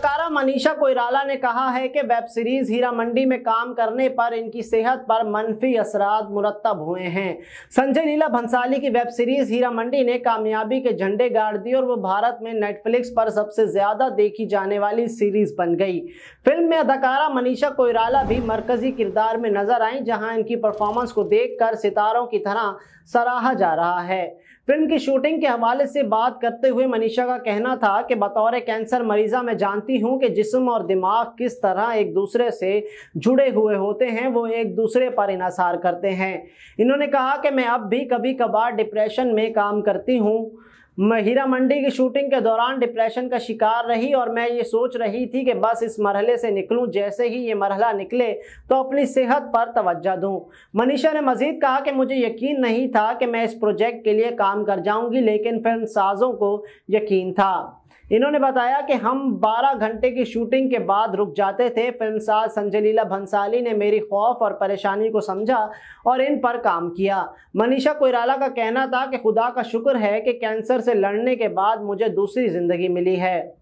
अदाकारा मनीषा कोयराला ने कहा है कि वेब सीरीज हीरा मंडी में काम करने पर इनकी सेहत पर मनफी असरात मुरतब हुए हैं संजय लीला भंसाली की वेब सीरीज हीरा मंडी ने कामयाबी के झंडे गाड़ दिए और वो भारत में नेटफ्लिक्स पर सबसे ज्यादा देखी जाने वाली सीरीज बन गई फिल्म में अदाकारा मनीषा कोयराला भी मरकजी किरदार में नजर आई जहाँ इनकी परफॉर्मेंस को देख सितारों की तरह सराहा जा रहा है फिल्म की शूटिंग के हवाले से बात करते हुए मनीषा का कहना था कि बतौर कैंसर मरीजा मैं जानती हूं कि जिस्म और दिमाग किस तरह एक दूसरे से जुड़े हुए होते हैं वो एक दूसरे पर इनासार करते हैं इन्होंने कहा कि मैं अब भी कभी कभार डिप्रेशन में काम करती हूं हीरा मंडी की शूटिंग के दौरान डिप्रेशन का शिकार रही और मैं ये सोच रही थी कि बस इस मरहले से निकलूं जैसे ही ये मरहला निकले तो अपनी सेहत पर तवज्जा दूं मनीषा ने मजीद कहा कि मुझे यकीन नहीं था कि मैं इस प्रोजेक्ट के लिए काम कर जाऊंगी लेकिन फिल्म साजों को यकीन था इन्होंने बताया कि हम 12 घंटे की शूटिंग के बाद रुक जाते थे साज संजय लीला भंसाली ने मेरी खौफ और परेशानी को समझा और इन पर काम किया मनीषा कोयराला का कहना था कि खुदा का शुक्र है कि कैंसर से लड़ने के बाद मुझे दूसरी ज़िंदगी मिली है